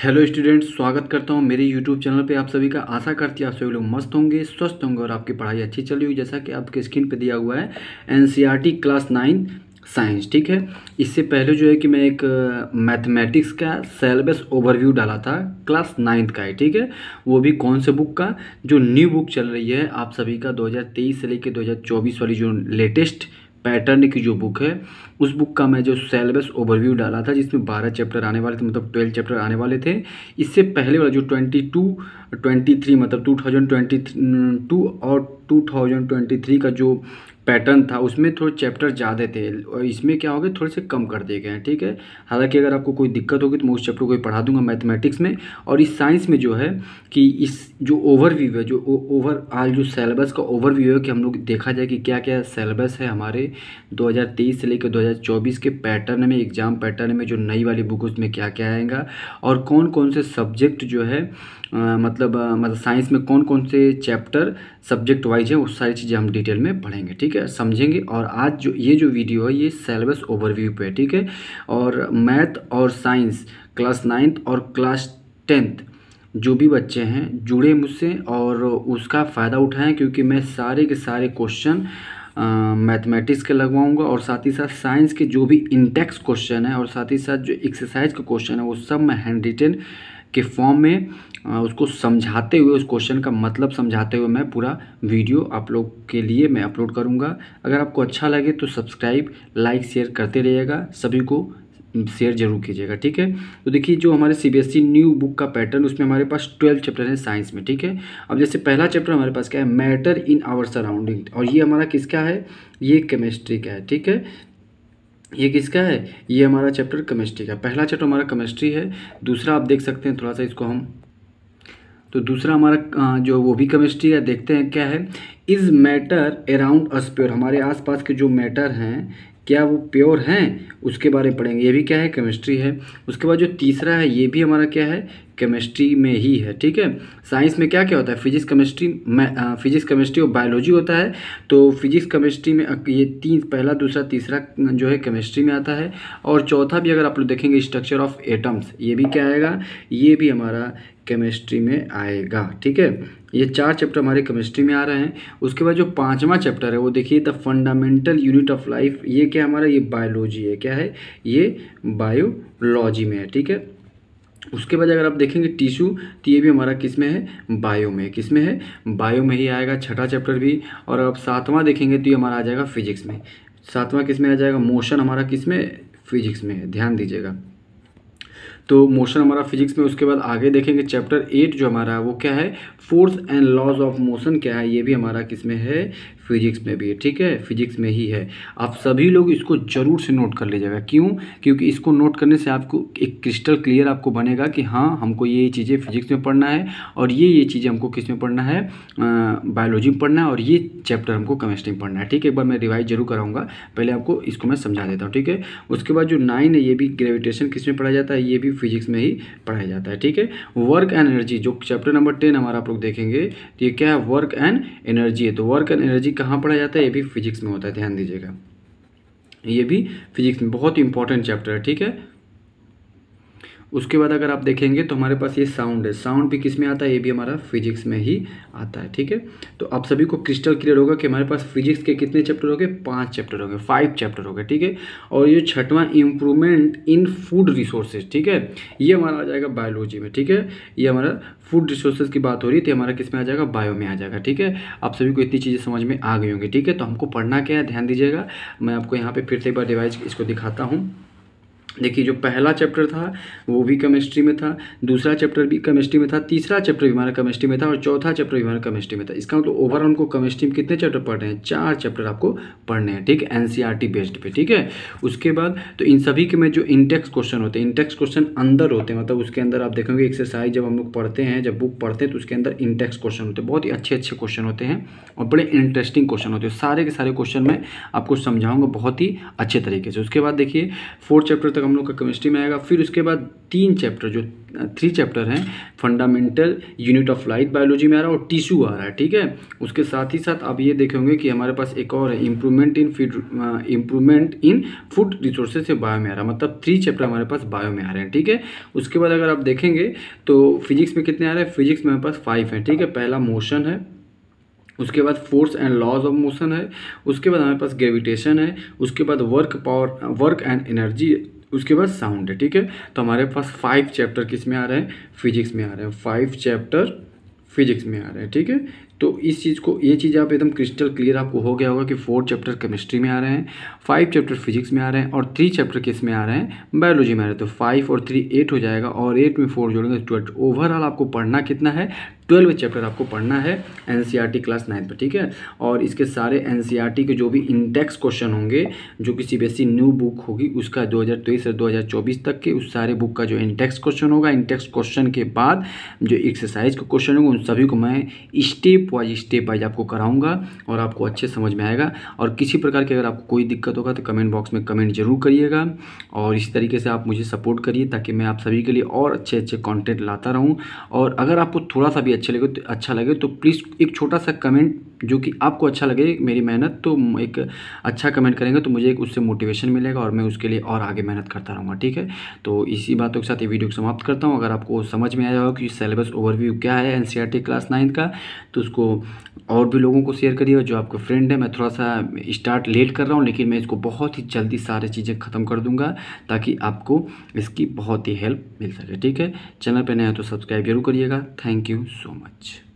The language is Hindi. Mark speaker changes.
Speaker 1: हेलो स्टूडेंट्स स्वागत करता हूं मेरे यूट्यूब चैनल पे आप सभी का आशा करती है आप सभी लोग मस्त होंगे स्वस्थ होंगे और आपकी पढ़ाई अच्छी चली हुई जैसा कि आपके स्क्रीन पे दिया हुआ है एनसीईआरटी क्लास नाइन साइंस ठीक है इससे पहले जो है कि मैं एक मैथमेटिक्स uh, का सेलेबस ओवरव्यू डाला था क्लास नाइन्थ का है ठीक है वो भी कौन से बुक का जो न्यू बुक चल रही है आप सभी का 2023 से लेकर 2024 वाली जो लेटेस्ट पैटर्न की जो बुक है उस बुक का मैं जो सेलेबस ओवरव्यू डाला था जिसमें बारह चैप्टर आने वाले थे मतलब 12 चैप्टर आने वाले थे इससे पहले वाला जो ट्वेंटी टू ट्वेंटी थ्री मतलब टू थाउजेंड ट्वेंटी टू और टू थाउजेंड ट्वेंटी थ्री का जो पैटर्न था उसमें थोड़े चैप्टर ज़्यादा थे और इसमें क्या हो गया थोड़े से कम कर दिए गए हैं ठीक है हालांकि अगर आपको कोई दिक्कत होगी तो मैं उस चैप्टर को पढ़ा दूंगा मैथमेटिक्स में और इस साइंस में जो है कि इस जो ओवरव्यू है जो ओवरऑल जो सेलेबस का ओवरव्यू है कि हम लोग देखा जाए कि क्या क्या सेलेबस है हमारे दो से लेकर दो के पैटर्न में एग्ज़ाम पैटर्न में जो नई वाली बुक उसमें क्या क्या आएगा और कौन कौन से सब्जेक्ट जो है मतलब मतलब साइंस में कौन कौन से चैप्टर सब्जेक्ट वाइज है वो सारी चीज़ें हम डिटेल में पढ़ेंगे ठीक है समझेंगे और आज जो ये जो वीडियो है ये सेलेबस ओवरव्यू पे है ठीक है और मैथ और साइंस क्लास नाइन्थ और क्लास टेंथ जो भी बच्चे हैं जुड़े मुझसे और उसका फ़ायदा उठाएं क्योंकि मैं सारे के सारे क्वेश्चन मैथमेटिक्स uh, के लगवाऊंगा और साथ ही साथ साइंस के जो भी इंटेक्स क्वेश्चन है और साथ ही साथ जो एक्सरसाइज के क्वेश्चन है वो सब मैं हैंड रिटेन के फॉर्म में उसको समझाते हुए उस क्वेश्चन का मतलब समझाते हुए मैं पूरा वीडियो आप लोग के लिए मैं अपलोड करूँगा अगर आपको अच्छा लगे तो सब्सक्राइब लाइक शेयर करते रहिएगा सभी को शेयर जरूर कीजिएगा ठीक है तो देखिए जो हमारे सीबीएसई न्यू बुक का पैटर्न उसमें हमारे पास ट्वेल्व चैप्टर है साइंस में ठीक है अब जैसे पहला चैप्टर हमारे पास क्या है मैटर इन आवर सराउंडिंग और ये हमारा किसका है ये केमिस्ट्री का है ठीक है ये किसका है ये हमारा चैप्टर केमिस्ट्री का पहला चैप्टर हमारा केमिस्ट्री है दूसरा आप देख सकते हैं थोड़ा सा इसको हम तो दूसरा हमारा जो वो भी केमिस्ट्री है देखते हैं क्या है इज़ मैटर अराउंड अस्प्योर हमारे आसपास के जो मैटर हैं क्या वो प्योर हैं उसके बारे में पढ़ेंगे ये भी क्या है केमिस्ट्री है उसके बाद जो तीसरा है ये भी हमारा क्या है केमिस्ट्री में ही है ठीक है साइंस में क्या क्या होता है फिजिक्स केमिस्ट्री फिजिक्स केमिस्ट्री और बायोलॉजी होता है तो फिजिक्स केमिस्ट्री में ये तीन पहला दूसरा तीसरा जो है केमिस्ट्री में आता है और चौथा भी अगर आप लोग देखेंगे स्ट्रक्चर ऑफ एटम्स ये भी क्या आएगा ये भी हमारा केमिस्ट्री में आएगा ठीक है ये चार चैप्टर हमारे केमिस्ट्री में आ रहे हैं उसके बाद जो पाँचवा चैप्टर है वो देखिए the fundamental unit of life ये क्या हमारा ये बायोलॉजी है क्या है ये बायोलॉजी में है ठीक है उसके बाद अगर आप देखेंगे टिश्यू तो ये भी हमारा किस में है बायो में किस में है बायो में ही आएगा छठा चैप्टर भी और अब सातवां देखेंगे तो ये हमारा आ जाएगा फिजिक्स में सातवां किस में आ जाएगा मोशन हमारा किस में फिजिक्स में है ध्यान दीजिएगा तो मोशन हमारा फिजिक्स में उसके बाद आगे देखेंगे चैप्टर एट जो हमारा वो क्या है force and laws of motion क्या है ये भी हमारा किस में है फिजिक्स में भी है ठीक है फिजिक्स में ही है आप सभी लोग इसको ज़रूर से नोट कर लीजिएगा क्यों क्योंकि इसको नोट करने से आपको एक क्रिस्टल क्लियर आपको बनेगा कि हाँ हमको ये चीज़ें फिजिक्स में पढ़ना है और ये ये चीज़ें हमको किस में पढ़ना है बायोलॉजी में पढ़ना है और ये चैप्टर हमको केमिस्ट्री में पढ़ना है ठीक है एक बार मैं रिवाइज जरूर कराऊंगा पहले आपको इसको मैं समझा देता हूँ ठीक है उसके बाद जो नाइन है ये भी ग्रेविटेशन किस में पढ़ाया जाता है ये भी फिजिक्स में ही पढ़ाया जाता है ठीक है वर्क एंड एनर्जी जो चैप्टर नंबर टेन हमारा आप लोग देखेंगे तो ये क्या है वर्क एंड एनर्जी है तो वर्क एंड एनर्जी कहाँ पढ़ा जाता है ये भी फिजिक्स में होता है ध्यान दीजिएगा ये भी फिजिक्स में बहुत इंपॉर्टेंट चैप्टर है ठीक है उसके बाद अगर आप देखेंगे तो हमारे पास ये साउंड है साउंड भी किस में आता है ये भी हमारा फिजिक्स में ही आता है ठीक है तो आप सभी को क्रिस्टल क्लियर होगा कि हमारे पास फिजिक्स के कितने चैप्टर हो गए पाँच चैप्टर हो गए फाइव चैप्टर हो गए ठीक है और ये छठवां इम्प्रूवमेंट इन फूड रिसोर्सेज ठीक है ये हमारा आ जाएगा बायोलॉजी में ठीक है ये हमारा फूड रिसोर्सेज की बात हो रही थी तो हमारा किस में आ जाएगा बायो में आ जाएगा ठीक है आप सभी को इतनी चीज़ें समझ में आ गई होंगी ठीक है तो हमको पढ़ना क्या है ध्यान दीजिएगा मैं आपको यहाँ पर फिर से एक बार डिवाइस इसको दिखाता हूँ देखिए जो पहला चैप्टर था वो भी केमिस्ट्री में था दूसरा चैप्टर भी केमिस्ट्री में था तीसरा चैप्टर भी हमारा केमिस्ट्री में था और चौथा चैप्टर भी हमारा केमिस्ट्री में था इसका मतलब ओवरऑल हमको केमिस्ट्री में कितने चैप्टर पढ़ रहे हैं चार चैप्टर आपको पढ़ने हैं ठीक टी बेस्ड e पे ठीक है उसके बाद तो इन सभी के में जो इंटेक्स क्वेश्चन होते हैं इंटेक्स क्वेश्चन अंदर होते हैं मतलब उसके अंदर आप देखेंगे एक्सरसाइज जब हम लोग पढ़ते हैं जब बुक पढ़ते हैं तो उसके अंदर इंटेक्स क्वेश्चन होते हैं बहुत ही अच्छे अच्छे क्वेश्चन होते हैं और बड़े इंटरेस्टिंग क्वेश्चन होते हैं सारे के सारे क्वेश्चन मैं आपको समझाऊंगा बहुत ही अच्छे तरीके से उसके बाद देखिए फोर्थ चैप्टर तक तक हम लोग का केमिस्ट्री में आएगा फिर उसके बाद तीन चैप्टर जो थ्री चैप्टर हैं fundamental unit of life biology में आ रहा है और टिश्यू आ रहा है ठीक है उसके साथ ही साथ आप ये देखेंगे कि हमारे पास एक और है improvement in feed improvement in food resources से बायो में आ रहा है मतलब थ्री चैप्टर हमारे पास बायो में आ रहे हैं ठीक है उसके बाद अगर आप देखेंगे तो फिजिक्स में कितने आ रहे हैं फिजिक्स में हमारे पास फाइव हैं ठीक है पहला मोशन है उसके बाद force and laws of motion है उसके बाद हमारे पास ग्रेविटेशन है उसके बाद work power work and energy उसके बाद साउंड है ठीक है तो हमारे पास फाइव चैप्टर किस में आ रहे हैं फिजिक्स में आ रहे हैं फाइव चैप्टर फिजिक्स में आ रहे हैं ठीक है तो इस चीज़ को ये चीज़ आप एकदम क्रिस्टल क्लियर आपको हो गया होगा कि फोर चैप्टर केमिस्ट्री में आ रहे हैं फाइव चैप्टर फिजिक्स में आ रहे हैं और थ्री चैप्टर किस में आ रहे हैं बायोलॉजी में आ रहे हैं तो फाइव और थ्री एट हो जाएगा और एट में फोर जोड़ेंगे ट्वेल्थ तो ओवरऑल आपको पढ़ना कितना है ट्वेल्व चैप्टर आपको पढ़ना है एन क्लास नाइन्थ पर ठीक है और इसके सारे एन e के जो भी इंडेक्स क्वेश्चन होंगे जो कि सी न्यू बुक होगी उसका दो से 2024 तक के उस सारे बुक का जो इंडेक्स क्वेश्चन होगा इंडेक्स क्वेश्चन के बाद जो एक्सरसाइज के क्वेश्चन होंगे उन सभी को मैं स्टेप वाइज स्टेप वाइज आपको कराऊंगा और आपको अच्छे समझ में आएगा और किसी प्रकार की अगर आपको कोई दिक्कत होगा तो कमेंट बॉक्स में कमेंट जरूर करिएगा और इसी तरीके से आप मुझे सपोर्ट करिए ताकि मैं आप सभी के लिए और अच्छे अच्छे कॉन्टेंट लाता रहूँ और अगर आपको थोड़ा सा भी अच्छे लगे तो अच्छा लगे तो प्लीज़ एक छोटा सा कमेंट जो कि आपको अच्छा लगे मेरी मेहनत तो एक अच्छा कमेंट करेंगे तो मुझे एक उससे मोटिवेशन मिलेगा और मैं उसके लिए और आगे मेहनत करता रहूँगा ठीक है तो इसी बातों के साथ ये वीडियो को समाप्त करता हूँ अगर आपको समझ में आया हो कि सिलेबस ओवरव्यू क्या है एन क्लास नाइन्थ का तो उसको और भी लोगों को शेयर करिए जो आपके फ्रेंड है मैं थोड़ा सा स्टार्ट लेट कर रहा हूँ लेकिन मैं इसको बहुत ही जल्दी सारी चीज़ें ख़त्म कर दूँगा ताकि आपको इसकी बहुत ही हेल्प मिल सके ठीक है चैनल पर नया तो सब्सक्राइब जरूर करिएगा थैंक यू सो मच